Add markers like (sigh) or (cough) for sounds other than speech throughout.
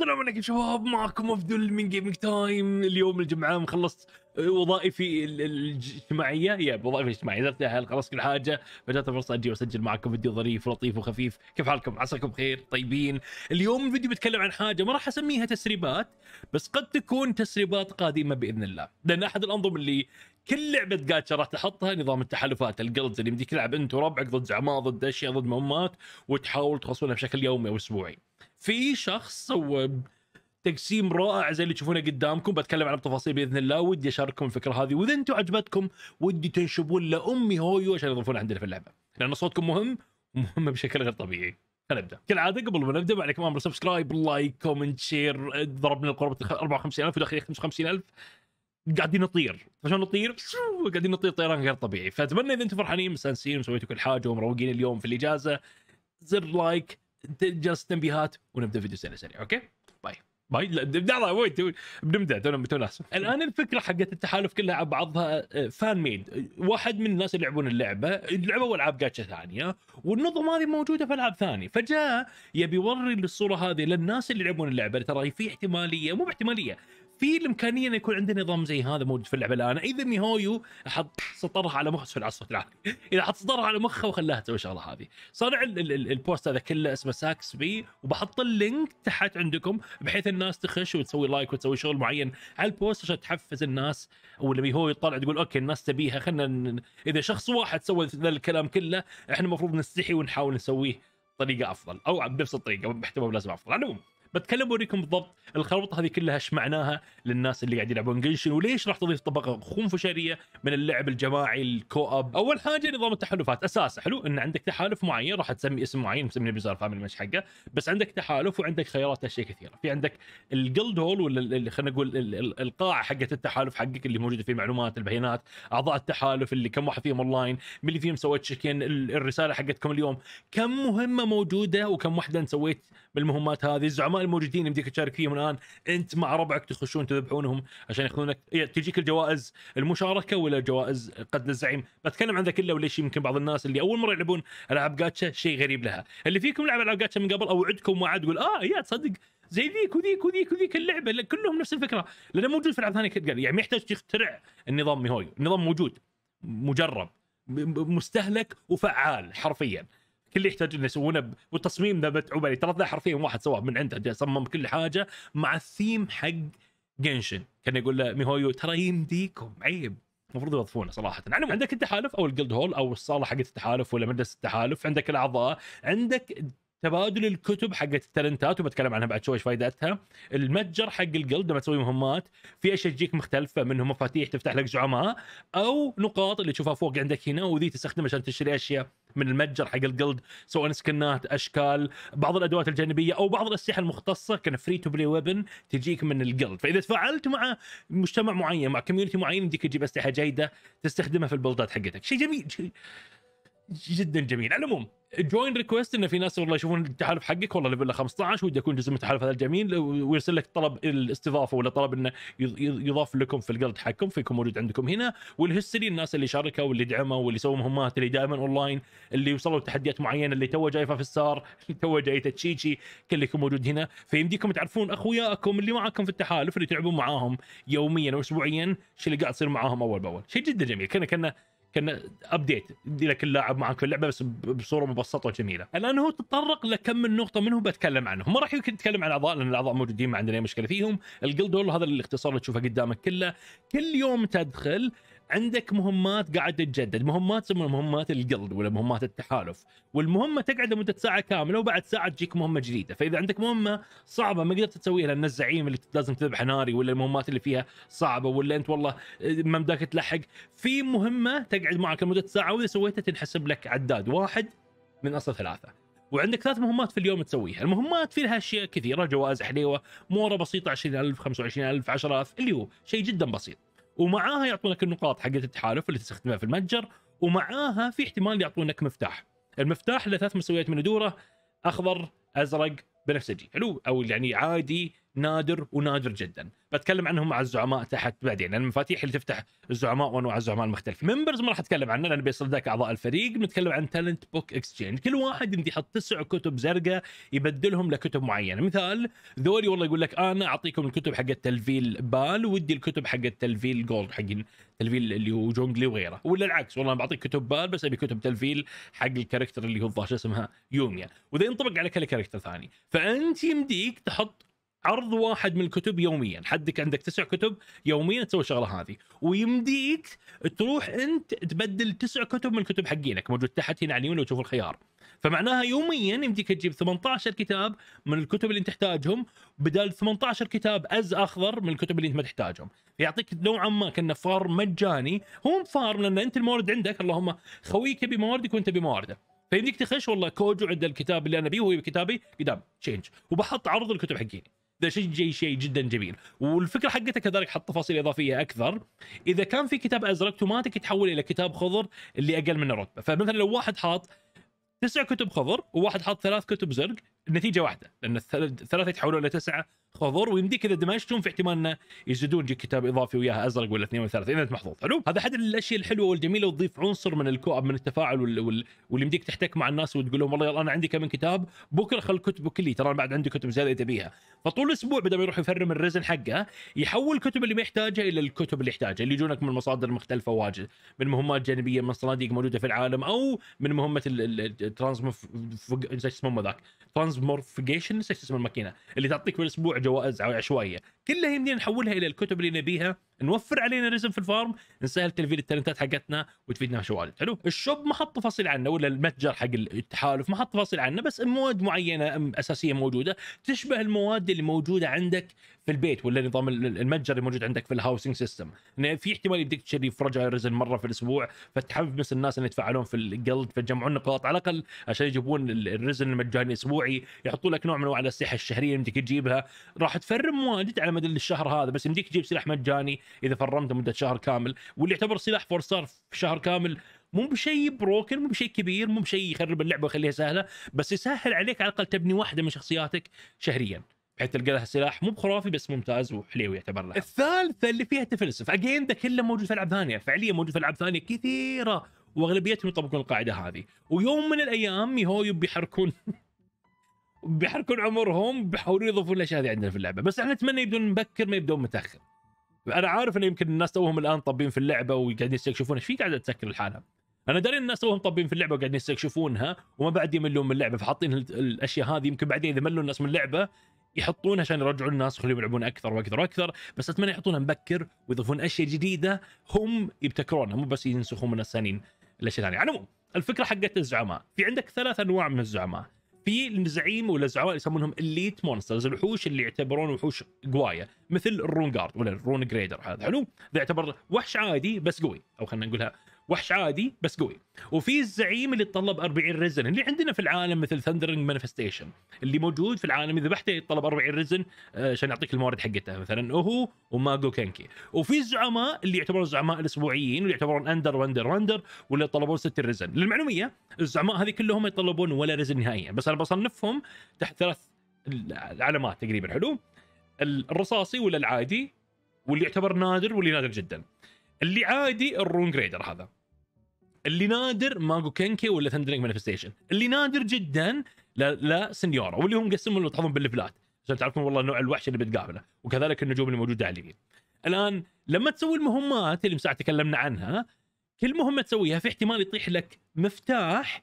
السلام عليكم شباب معكم افدل من جيمنج تايم اليوم الجمعه مخلص آه، وظائفي الاجتماعيه يا وظائفي اجتماعيه خلصت كل حاجه فجات الفرصه اجي واسجل معكم فيديو ظريف ولطيف وخفيف كيف حالكم عساكم بخير طيبين اليوم الفيديو بتكلم عن حاجه ما راح اسميها تسريبات بس قد تكون تسريبات قادمه باذن الله لان احد الانظمه اللي كل لعبه جاتشا راح تحطها نظام التحالفات الجلدز اللي يمديك تلعب انت وربعك ضد زعماء ضد اشياء ضد مهمات وتحاول تخلصونها بشكل يومي او اسبوعي في شخص سوى تقسيم رائع زي اللي تشوفونه قدامكم بتكلم عنه التفاصيل باذن الله ودي اشارككم الفكره هذه واذا انتم عجبتكم ودي تنشبون لامي هويو عشان يضيفونها عندنا في اللعبه لان صوتكم مهم ومهم بشكل غير طبيعي نبدا كالعاده قبل ما نبدا عليكم امر سبسكرايب لايك كومنت شير ضربنا القرب 54000 وداخل 55000 قاعدين نطير عشان نطير قاعدين نطير طيران غير طبيعي فاتمنى اذا انتم فرحانين مستانسين وسويتوا كل حاجه ومروقين اليوم في الاجازه زر لايك جلسه تنبيهات ونبدا فيديو سريع سريع اوكي باي باي لا لا ويت بنبدا تونا تونا الان الفكره حقت التحالف كلها على بعضها فان آه، ميد واحد من الناس اللي يلعبون اللعبه لعبوا العاب جاتشا ثانيه والنظم هذه موجوده في العاب ثانيه فجاء يبي يوري الصوره هذه للناس اللي يلعبون اللعبه ترى في احتماليه مو احتماليه في الامكانيه انه يكون عنده نظام زي هذا موجود في اللعبه الان اذا ميهويو حط سطرها على مخه سوري على الصوت العالي (laughs) اذا حط سطرها على مخه وخلاها تسوي الشغله هذه صنع البوست هذا كله اسمه ساكس بي وبحط اللينك تحت عندكم بحيث الناس تخش وتسوي لايك وتسوي شغل معين على البوست عشان تحفز الناس واللي ميهويو يطلع تقول اوكي الناس تبيها خلينا اذا شخص واحد سوى ذا الكلام كله احنا المفروض نستحي ونحاول نسويه بطريقه افضل او بنفس الطريقه باحتمال لازم افضل على العموم بتكلم اوريكم بالضبط الخربطه هذه كلها ايش معناها للناس اللي قاعد يلعبون جنشن وليش راح تضيف طبقه خنفشاريه من اللعب الجماعي الكو اب اول حاجه نظام التحالفات اساسه حلو ان عندك تحالف معين راح تسمي اسم معين مسمينه بزار فاهم المش حقه بس عندك تحالف وعندك خيارات اشياء كثيره في عندك الجلد هول ولا خلينا نقول القاعه حقت التحالف حقك اللي موجوده فيه معلومات البيانات اعضاء التحالف اللي كم واحد فيهم اونلاين من اللي فيهم سويت تشيكن الرساله حقتكم اليوم كم مهمه موجوده وكم واحده سويت بالمهمات هذه الزعماء الموجودين يمديك تشارك فيهم الان انت مع ربعك تخشون تذبحونهم عشان ياخذونك إيه، تجيك الجوائز المشاركه ولا جوائز قد الزعيم بتكلم عن ذا كله وليش يمكن بعض الناس اللي اول مره يلعبون العاب جاتشا شيء غريب لها اللي فيكم لعب العاب جاتشا من قبل او عدكم وعد تقول اه يا تصدق زي ذيك وذيك وذيك وذيك اللعبه كلهم نفس الفكره لانه موجود في العاب ثانيه يعني يعني يحتاج تخترع النظام مهوي النظام موجود مجرب مستهلك وفعال حرفيا كل اللي يحتاج انه يسوونه والتصميم ذا متعوب عليه ترى ذا حرفيا واحد سواه من عنده صمم كل حاجه مع الثيم حق جنشن كان يقول له ميهويو ترى يمديكم عيب المفروض يوظفونه صراحه يعني عندك التحالف او الجلد هول او الصاله حقت التحالف ولا مجلس التحالف عندك الاعضاء عندك تبادل الكتب حقت التالنتات وبتكلم عنها بعد شوي ايش فائدتها المتجر حق الجلد لما تسوي مهمات في اشياء تجيك مختلفه منهم مفاتيح تفتح لك زعماء او نقاط اللي تشوفها فوق عندك هنا وذي تستخدمها عشان تشتري اشياء من المتجر حق الجلد سواء سكنات اشكال بعض الادوات الجانبيه او بعض الاسلحه المختصه كان فري تو بلاي ويبن تجيك من الجلد فاذا تفاعلت مع مجتمع معين مع كوميونتي معين يمديك تجيب اسلحه جيده تستخدمها في البلدات حقتك شيء جميل شي... جدا جميل على العموم جوين ريكويست انه في ناس والله يشوفون التحالف حقك والله ليفل 15 ودي اكون جزء من التحالف هذا الجميل ويرسل لك طلب الاستضافه ولا طلب انه يضاف لكم في الجلد حقكم فيكون موجود عندكم هنا والهستري الناس اللي شاركوا واللي دعموا واللي سووا مهمات اللي دائما اونلاين اللي وصلوا لتحديات معينه اللي تو جايفه في السار اللي (laughs) تو جاي تشيشي كلكم موجود هنا فيمديكم تعرفون اخوياكم اللي معاكم في التحالف اللي تلعبون معاهم يوميا واسبوعيا شو اللي قاعد يصير معاهم اول باول شيء جدا جميل كنا كنا كان ابديت يدي لك اللاعب معك في اللعبه بس بصوره مبسطه وجميله الان هو تطرق لكم من نقطه منهم بتكلم عنهم ما راح يمكن نتكلم عن اعضاء لان الاعضاء موجودين ما عندنا اي مشكله فيهم الجلد هذا الاختصار اللي تشوفه قدامك كله كل يوم تدخل عندك مهمات قاعد تتجدد مهمات تسمى مهمات الجلد ولا مهمات التحالف والمهمه تقعد لمده ساعه كامله وبعد ساعه تجيك مهمه جديده فاذا عندك مهمه صعبه ما قدرت تسويها لان الزعيم اللي لازم تذبح ناري ولا المهمات اللي فيها صعبه ولا انت والله ما مداك تلحق في مهمه تقعد معك لمده ساعه واذا سويتها تنحسب لك عداد واحد من اصل ثلاثه وعندك ثلاث مهمات في اليوم تسويها المهمات فيها اشياء كثيره جوائز حليوه مورة بسيطه 20000 25000 10000 اللي هو شيء جدا بسيط ومعاها يعطونك النقاط حقت التحالف اللي تستخدمها في المتجر ومعاها في احتمال يعطونك مفتاح المفتاح له ثلاث مستويات من الدوره اخضر ازرق بنفسجي حلو او يعني عادي نادر ونادر جدا بتكلم عنهم مع الزعماء تحت بعدين لان المفاتيح اللي تفتح الزعماء وانواع الزعماء المختلفه ممبرز ما راح اتكلم عنه لان ذاك اعضاء الفريق بنتكلم عن تالنت بوك اكسشينج كل واحد انت يحط تسع كتب زرقاء يبدلهم لكتب معينه مثال ذولي والله يقول لك انا اعطيكم الكتب حقت تلفيل بال ودي الكتب حقت تلفيل جولد حق تلفيل اللي هو جونجلي وغيره ولا العكس والله انا بعطيك كتب بال بس ابي كتب تلفيل حق الكاركتر اللي هو الظاهر اسمها يوميا وذا ينطبق على كل كاركتر ثاني فانت يمديك تحط عرض واحد من الكتب يوميا حدك عندك تسع كتب يوميا تسوي الشغله هذه ويمديك تروح انت تبدل تسع كتب من الكتب حقينك موجود تحت هنا على اليمين تشوف الخيار فمعناها يوميا يمديك تجيب 18 كتاب من الكتب اللي انت تحتاجهم بدل 18 كتاب از اخضر من الكتب اللي انت ما تحتاجهم يعطيك نوعا ما كانه فار مجاني هو فار لان انت المورد عندك اللهم خويك يبي مواردك وانت بموارده فيمديك تخش والله كوجو عنده الكتاب اللي انا بيه وهو كتابي قدام تشينج وبحط عرض الكتب حقيني ده شيء شيء جدا جميل والفكره حقتها كذلك حط تفاصيل اضافيه اكثر اذا كان في كتاب ازرق اوتوماتيك يتحول الى كتاب خضر اللي اقل منه رتبه فمثلا لو واحد حاط تسع كتب خضر وواحد حاط ثلاث كتب زرق النتيجه واحده لان الثلاثه يتحولون الى تسعه خضر ويمديك اذا دمجتهم في احتمال انه يزيدون يجيك كتاب اضافي وياها ازرق ولا اثنين ولا اذا انت محظوظ حلو هذا احد الاشياء الحلوه والجميله وتضيف عنصر من الكوب من التفاعل وال... وال... واللي يمديك تحتك مع الناس وتقول لهم والله يلا انا عندي كم من كتاب بكره خل كتبه كلي ترى بعد عندي كتب زياده تبيها فطول الاسبوع بدل ما يروح يفرم الرزن حقه يحول الكتب اللي ما يحتاجها الى الكتب اللي يحتاجها اللي يجونك من مصادر مختلفه واجد من مهمات جانبيه من صناديق موجوده في العالم او من مهمه الترانسمورف اسمه ذاك اسمه الماكينه اللي تعطيك بالاسبوع جوائز عشوائيه كلها يمدينا نحولها الى الكتب اللي نبيها نوفر علينا رزم في الفارم نسهل تلفيل التالنتات حقتنا وتفيدنا شوال حلو الشوب ما حط تفاصيل عنه ولا المتجر حق التحالف ما حط تفاصيل عنه بس مواد معينه اساسيه موجوده تشبه المواد اللي موجوده عندك في البيت ولا نظام المتجر اللي موجود عندك في الهاوسنج سيستم في احتمال يديك تشتري فرجة رزن مره في الاسبوع فتحمس الناس ان يتفاعلون في الجلد فتجمعون نقاط على الاقل عشان يجيبون الرزن المجاني الاسبوعي يحطوا لك نوع من انواع الاسلحه الشهريه اللي تجيبها راح تفرم مواد على معتمد الا الشهر هذا بس يمديك تجيب سلاح مجاني اذا فرمته مده شهر كامل واللي يعتبر سلاح فور ستار في شهر كامل مو بشيء بروكن مو بشيء كبير مو بشيء يخرب اللعبه ويخليها سهله بس يسهل عليك على الاقل تبني واحده من شخصياتك شهريا بحيث تلقى لها سلاح مو بخرافي بس ممتاز وحليو يعتبر لها الثالثه اللي فيها تفلسف اجين ده كله موجود في العاب ثانيه فعليا موجود في العاب ثانيه كثيره واغلبيتهم يطبقون القاعده هذه ويوم من الايام يهويو بيحركون بيحركون عمرهم بيحاولون يضيفون الاشياء هذه عندنا في اللعبه بس احنا نتمنى يبدون مبكر ما يبدون متاخر انا عارف انه يمكن الناس توهم الان طبين في اللعبه وقاعدين يستكشفون ايش في قاعده تسكر الحالة انا داري الناس توهم طبين في اللعبه وقاعدين يستكشفونها وما بعد يملون من اللعبه فحاطين الاشياء هذه يمكن بعدين اذا ملوا الناس من اللعبه يحطونها عشان يرجعون الناس خليهم يلعبون اكثر واكثر واكثر بس اتمنى يحطونها مبكر ويضيفون اشياء جديده هم يبتكرونها مو بس ينسخون من الثانيين الاشياء الثانيه على الفكره حقت الزعماء في عندك ثلاث انواع من الزعماء في الزعيم ولا الزعماء يسمونهم الليت مونسترز الوحوش اللي يعتبرون وحوش قوايه مثل الرون جارد ولا الرون جريدر هذا حلو؟ يعتبر وحش عادي بس قوي او خلينا نقولها وحش عادي بس قوي وفي الزعيم اللي يتطلب 40 رزن اللي عندنا في العالم مثل ثندرنج مانيفستيشن اللي موجود في العالم اذا بحته يتطلب 40 رزن آه، عشان يعطيك الموارد حقتها مثلا هو وماجو كانكي وفي الزعماء اللي يعتبرون الزعماء الاسبوعيين واللي يعتبرون اندر واندر واندر واللي يتطلبون 6 رزن للمعلوميه الزعماء هذه كلهم يتطلبون ولا رزن نهائيا بس انا بصنفهم تحت ثلاث العلامات تقريبا حلو الرصاصي ولا العادي واللي يعتبر نادر واللي نادر جدا اللي عادي الرون جريدر هذا اللي نادر ماجو كينكي ولا ثندرينج مانيفستيشن اللي نادر جدا لا لا سنيورا واللي هم قسموا تحطهم بالليفلات عشان تعرفون والله نوع الوحش اللي بتقابله وكذلك النجوم اللي موجوده على اليمين الان لما تسوي المهمات اللي من ساعه تكلمنا عنها كل مهمه تسويها في احتمال يطيح لك مفتاح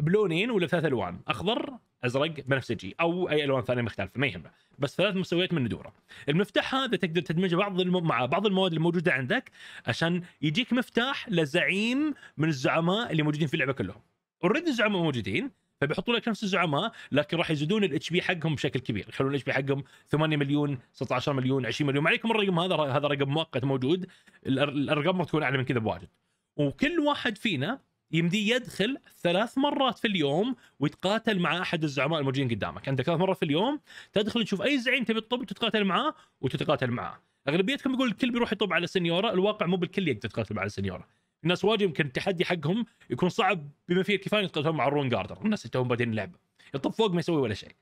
بلونين ولا ثلاث الوان اخضر ازرق بنفسجي او اي الوان ثانيه مختلفه ما يهمه بس ثلاث مستويات من ندوره المفتاح هذا تقدر تدمجه بعض الم... مع بعض المواد الموجوده عندك عشان يجيك مفتاح لزعيم من الزعماء اللي موجودين في اللعبه كلهم اوريدي الزعماء موجودين فبيحطوا لك نفس الزعماء لكن راح يزيدون الاتش بي حقهم بشكل كبير يخلون الاتش بي حقهم 8 مليون 16 مليون 20 مليون ما عليكم الرقم هذا هذا رقم مؤقت موجود الارقام ما تكون اعلى من كذا بواجد وكل واحد فينا يمدي يدخل ثلاث مرات في اليوم ويتقاتل مع احد الزعماء الموجودين قدامك، عندك ثلاث مرات في اليوم تدخل تشوف اي زعيم تبي تطب تتقاتل معاه وتتقاتل معاه، اغلبيتكم يقول الكل بيروح يطب على سنيوره، الواقع مو بالكل يقدر يتقاتل مع السنيوره. الناس واجد يمكن التحدي حقهم يكون صعب بما فيه الكفايه يتقاتلون مع الرون جاردر، الناس توهم بادين اللعبه، يطب فوق ما يسوي ولا شيء.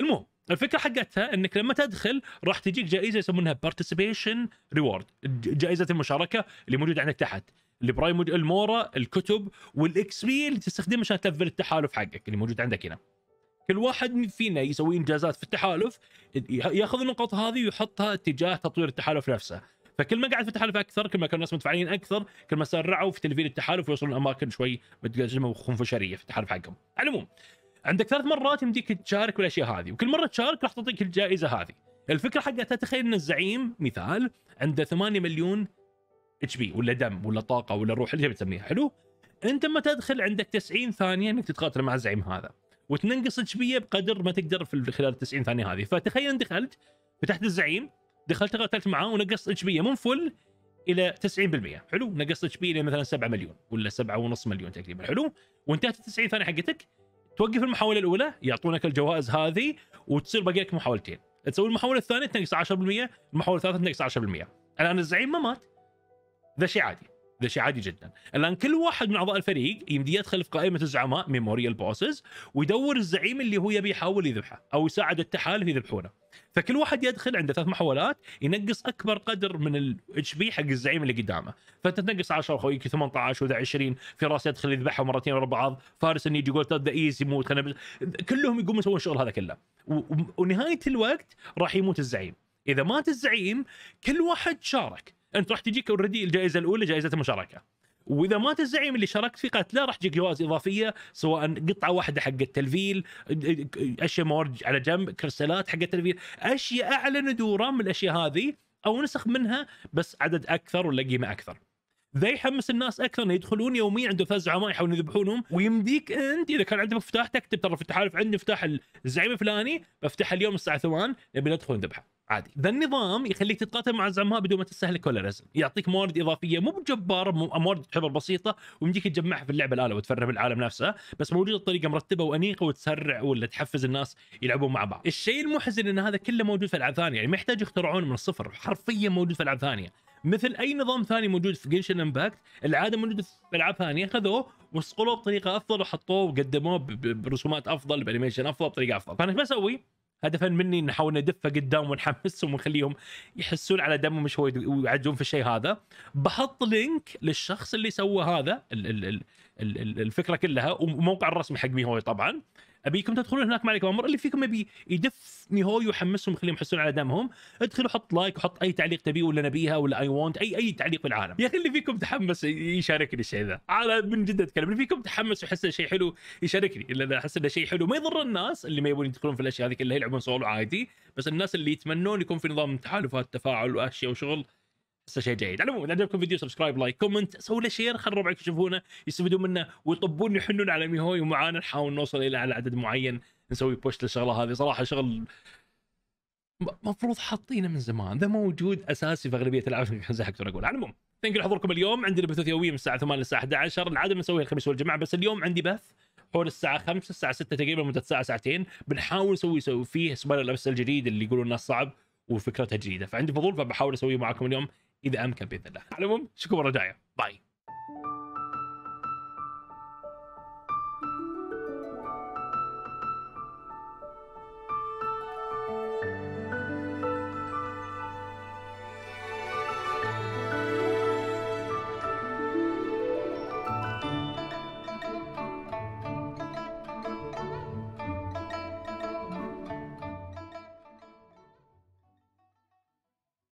المهم الفكره حقتها انك لما تدخل راح تجيك جائزه يسمونها بارتيسيبيشن ريورد، جائزه المشاركه اللي موجوده عندك تحت. البرايم المورا الكتب والاكس بي اللي تستخدمها عشان تلفل التحالف حقك اللي موجود عندك هنا كل واحد فينا يسوي انجازات في التحالف ياخذ النقاط هذه ويحطها اتجاه تطوير التحالف نفسه فكل ما قعد في التحالف اكثر كل ما كانوا الناس متفاعلين اكثر كل ما سرعوا في تلفيل التحالف ويوصلون لاماكن شوي متقزمه وخنفشريه في التحالف حقهم على العموم عندك ثلاث مرات يمديك تشارك بالاشياء هذه وكل مره تشارك راح تعطيك الجائزه هذه الفكره حقتها تخيل ان الزعيم مثال عنده 8 مليون اتش بي ولا دم ولا طاقه ولا روح اللي بتسميها حلو انت ما تدخل عندك 90 ثانيه انك تتقاتل مع الزعيم هذا وتنقص اتش بي بقدر ما تقدر في خلال ال 90 ثانيه هذه فتخيل دخلت فتحت الزعيم دخلت قاتلت معاه ونقصت اتش بي من فل الى 90% حلو نقصت اتش بي الى مثلا 7 مليون ولا 7.5 مليون تقريبا حلو وانتهت ال 90 ثانيه حقتك توقف المحاوله الاولى يعطونك الجوائز هذه وتصير باقي لك محاولتين تسوي المحاوله الثانيه تنقص 10% المحاوله الثالثه تنقص 10% الان الزعيم ما مات ذا شيء عادي ذا شيء عادي جدا الان كل واحد من اعضاء الفريق يمدي يدخل في قائمه الزعماء ميموريال بوسز ويدور الزعيم اللي هو يبي يحاول يذبحه او يساعد التحالف يذبحونه فكل واحد يدخل عنده ثلاث محاولات ينقص اكبر قدر من الاتش بي حق الزعيم اللي قدامه فانت تنقص 10 اخويك 18 وذا 20 فراس يدخل يذبحه مرتين ورا بعض فارس اني يجي يقول طيب، ذا ايز يموت خلينا كلهم يقومون يسوون الشغل هذا كله ونهايه الوقت راح يموت الزعيم اذا مات الزعيم كل واحد شارك انت راح تجيك اوريدي الجائزه الاولى جائزه المشاركه واذا مات الزعيم اللي شاركت فيه قالت لا راح تجيك جوائز اضافيه سواء قطعه واحده حق التلفيل اشياء مواد على جنب كرسلات حق التلفيل اشياء اعلى ندورا من الاشياء هذه او نسخ منها بس عدد اكثر ولا قيمه اكثر ذا يحمس الناس اكثر انه يدخلون يوميا عنده ثلاث زعماء يحاولون يذبحونهم ويمديك انت اذا كان عندك مفتاح تكتب ترى في التحالف عندي مفتاح الزعيم الفلاني بفتحه اليوم الساعه 8 نبي ندخل نذبحه عادي ذا النظام يخليك تتقاتل مع الزعماء بدون ما تستهلك ولا رزم يعطيك موارد اضافيه مو بجبار موارد تعتبر بسيطه ويمديك تجمعها في اللعبه الاله وتفرها بالعالم نفسه بس موجوده بطريقه مرتبه وانيقه وتسرع ولا تحفز الناس يلعبون مع بعض الشيء المحزن ان هذا كله موجود في العاب ثانيه يعني ما يحتاج يخترعون من الصفر حرفيا موجود في العاب ثانيه مثل اي نظام ثاني موجود في جنشن امباكت العاده موجوده في العاب ثانيه خذوه وصقلوه بطريقه افضل وحطوه وقدموه برسومات افضل بانيميشن افضل بطريقه افضل فانا اسوي؟ هدفا مني نحاول ندفه قدام ونحمسهم ونخليهم يحسون على دمهم شوي ويعجون في الشيء هذا بحط لينك للشخص اللي سوى هذا الفكره كلها وموقع الرسمي حق ميهوي طبعا ابيكم تدخلون هناك ما عليكم امر اللي فيكم ابي يدف نيهوي ويحمسهم يخليهم يحسون على دمهم ادخلوا وحط لايك وحط اي تعليق تبيه ولا نبيها ولا اي وونت اي اي تعليق في العالم يا اخي اللي فيكم تحمس يشاركني الشيء ذا انا من جد اتكلم اللي فيكم تحمس ويحس انه شيء حلو يشاركني اذا احس انه شيء حلو ما يضر الناس اللي ما يبون يدخلون في الاشياء هذه كلها يلعبون سولو عادي بس الناس اللي يتمنون يكون في نظام تحالفات تفاعل واشياء وشغل بس شيء جيد على العموم اذا عجبكم الفيديو سبسكرايب لايك كومنت سووا له شير خلي ربعك يشوفونه يستفيدون منه ويطبون يحنون على ميهوي ومعانا نحاول نوصل الى على عدد معين نسوي بوش للشغله هذه صراحه شغل مفروض حاطينه من زمان ذا موجود اساسي في اغلبيه العاب (laughs) زي حق اقول على العموم ثانك لحضوركم اليوم عندنا بثوث يوميه من الساعه 8 للساعه 11 العاده بنسويها الخميس والجمعه بس اليوم عندي بث حول الساعة 5 الساعة 6 تقريبا مدة ساعة ساعتين بنحاول نسوي سوي فيه سبايلر لابس الجديد اللي يقولون انه صعب وفكرتها جديدة فعندي فضول فبحاول اسويه معكم اليوم اذا امكن باذن الله على العموم شكرا جايه باي